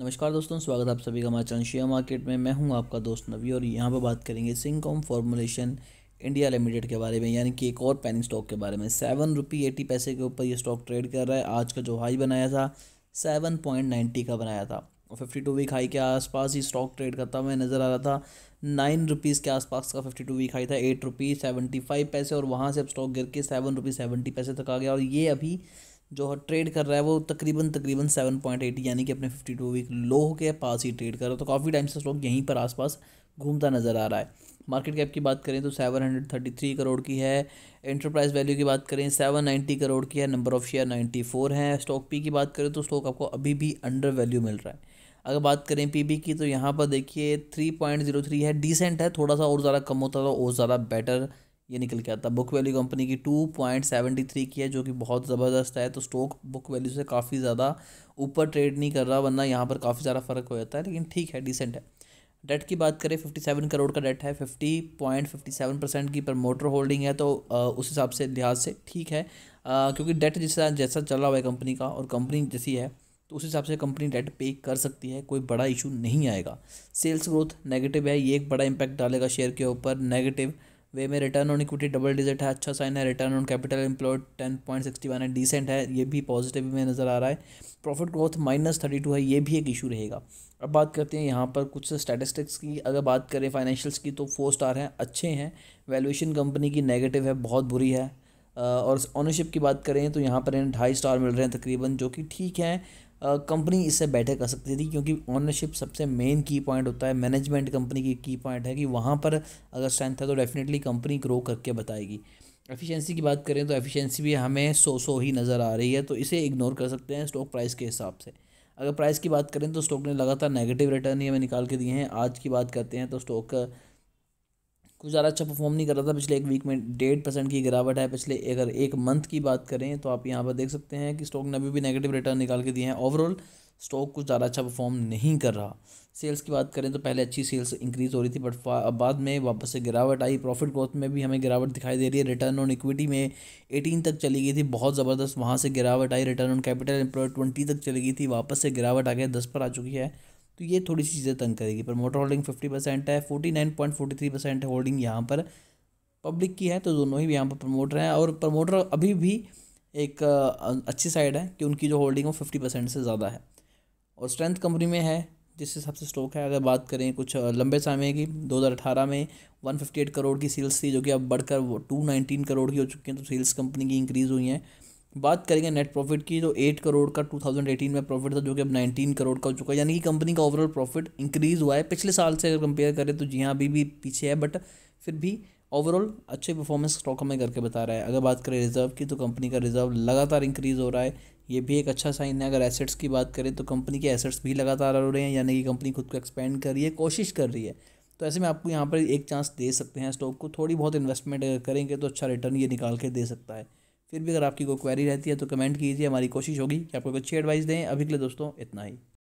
नमस्कार दोस्तों स्वागत आप सभी का हमारे चैनल शेयर मार्केट में मैं हूं आपका दोस्त नवी और यहां पर बात करेंगे सिंगकॉम फॉर्मुलेशन इंडिया लिमिटेड के बारे में यानी कि एक और पैनिंग स्टॉक के बारे में सेवन रुपी एटी पैसे के ऊपर ये स्टॉक ट्रेड कर रहा है आज का जो हाई बनाया था सेवन पॉइंट नाइन्टी का बनाया था और फिफ्टी टू वीक हाई के आसपास ही स्टॉक ट्रेड करता हुआ नज़र आ रहा था नाइन रुपीज़ के आसपास का फिफ्टी टू वीक हाई था एट रुपीज़ सेवेंटी फाइव पैसे और वहाँ से अब स्टॉक गिर के सेवन रुपीज़ सेवेंटी पैसे तक आ गया और ये अभी जो ट्रेड कर रहा है वो तकरीबन तकरीबन सेवन पॉइंट एट यानी कि अपने फिफ्टी टू वीक लो के पास ही ट्रेड कर रहा है तो काफ़ी टाइम से स्टॉक यहीं पर आसपास घूमता नज़र आ रहा है मार्केट कैप की बात करें तो seven hundred thirty three crore की है इंटरप्राइज वैल्यू की बात करें सेवन नाइन्टी करोड़ की है number of share ninety four है स्टॉक पी की बात करें तो स्टॉक आपको अभी भी अंडर वैल्यू मिल रहा है अगर बात करें बी की तो यहाँ पर देखिए थ्री पॉइंट जीरो थ्री है डिसेंट है थोड़ा सा और ज़्यादा कम होता तो और ज़्यादा बेटर ये निकल के आता है बुक वैल्यू कंपनी की टू पॉइंट सेवेंटी थ्री की है जो कि बहुत ज़बरदस्त है तो स्टॉक बुक वैल्यू से काफ़ी ज़्यादा ऊपर ट्रेड नहीं कर रहा वरना यहाँ पर काफ़ी ज़्यादा फ़र्क हो जाता है लेकिन ठीक है डिसेंट है डेट की बात करें फिफ्टी सेवन करोड़ का डेट है fifty point fifty seven percent की प्रमोटर होल्डिंग है तो उस हिसाब से लिहाज से ठीक है क्योंकि डेट जैसा जैसा चला हुआ है कंपनी का और कंपनी जैसी है तो उस हिसाब से कंपनी डेट पे कर सकती है कोई बड़ा इशू नहीं आएगा सेल्स ग्रोथ नेगेटिव है ये एक बड़ा इम्पैक्ट डालेगा शेयर के ऊपर नेगेटिव वे में return on equity double digit है अच्छा साइन है return on capital employ ten point sixty one है डिसेंट है ये भी पॉजिटिव में नज़र आ रहा है profit growth minus thirty two है ये भी एक इशू रहेगा अब बात करते हैं यहाँ पर कुछ स्टैटिस्टिक्स की अगर बात करें फाइनेंशियल्स की तो फोर स्टार हैं अच्छे हैं वैल्यूएशन कंपनी की नेगेटिव है बहुत बुरी है और ऑनरशिप की बात करें तो यहाँ पर इन्हें ढाई स्टार मिल रहे हैं तकरीबन जो कि ठीक हैं कंपनी इससे बेटर कर सकती थी क्योंकि ओनरशिप सबसे मेन की पॉइंट होता है मैनेजमेंट कंपनी की की पॉइंट है कि वहाँ पर अगर स्ट्रेंथ है तो डेफिनेटली कंपनी ग्रो करके बताएगी एफिशिएंसी की बात करें तो एफिशिएंसी भी हमें सो सो ही नज़र आ रही है तो इसे इग्नोर कर सकते हैं स्टॉक प्राइस के हिसाब से अगर प्राइस की बात करें तो स्टॉक ने लगातार नेगेटिव रिटर्न ही हमें निकाल के दिए हैं आज की बात करते हैं तो स्टॉक कुछ ज़्यादा अच्छा परफॉर्म नहीं कर रहा था पिछले एक वीक में डेढ़ परसेंट की गिरावट है पिछले अगर एक मंथ की बात करें तो आप यहाँ पर देख सकते हैं कि स्टॉक ने अभी भी नेगेटिव रिटर्न निकाल के दिए हैं ओवरऑल स्टॉक कुछ ज़्यादा अच्छा परफॉर्म नहीं कर रहा सेल्स की बात करें तो पहले अच्छी सेल्स इंक्रीज़ हो रही थी बट बाद में वापस से गिरावट आई प्रॉफिट ग्रोथ में भी हमें गिरावट दिखाई दे रही है रिटर्न ऑन इक्विटी में एटीन तक चली गई थी बहुत ज़बरदस्त वहाँ से गिरावट आई return on capital employ twenty तक चली गई थी वापस से गिरावट आ गया दस पर आ चुकी है तो ये थोड़ी सी चीज़ें तंग करेगी प्रमोटर होल्डिंग फिफ्टी परसेंट है forty nine point forty three percent holding यहाँ पर पब्लिक की है तो दोनों ही यहाँ पर प्रमोटर हैं और प्रमोटर अभी भी एक अच्छी साइड है कि उनकी जो होल्डिंग वो फिफ्टी परसेंट से ज़्यादा है और स्ट्रेंथ कंपनी में है जिस हिसाब से स्टॉक है अगर बात करें कुछ लंबे समय की दो हज़ार अठारह में वन फिफ्टी एट करोड़ की सेल्स थी जो कि अब बढ़कर वो नाइनटीन करोड़ की हो चुकी हैं तो सेल्स कंपनी की इंक्रीज़ हुई हैं बात करेंगे नेट प्रॉफिट की तो एट करोड़ का टू थाउजेंड एटीन में प्रॉफिट था जो कि अब नाइनटीन करोड़ का हो चुका है यानी कि कंपनी का ओवरऑल प्रॉफिट इंक्रीज़ हुआ है पिछले साल से अगर कंपेयर करें तो जी हाँ अभी भी पीछे है बट फिर भी ओवरऑल अच्छे परफॉर्मेंस स्टॉक हमें करके बता रहा है अगर बात करें रिजर्व की तो कंपनी का रिजर्व लगातार इंक्रीज़ हो रहा है ये भी एक अच्छा साइन है अगर एसेट्स की बात करें तो कंपनी के एसेट्स भी लगातार हो रहे हैं यानी कि कंपनी खुद को एक्सपेंड कर रही है कोशिश कर रही है तो ऐसे में आपको यहाँ पर एक चांस दे सकते हैं स्टॉक को थोड़ी बहुत इन्वेस्टमेंट करेंगे तो अच्छा रिटर्न ये निकाल के दे सकता है फिर भी अगर आपकी कोई क्वेरी रहती है तो कमेंट कीजिए हमारी कोशिश होगी कि आपको अच्छी एडवाइस दें अभी के लिए दोस्तों इतना ही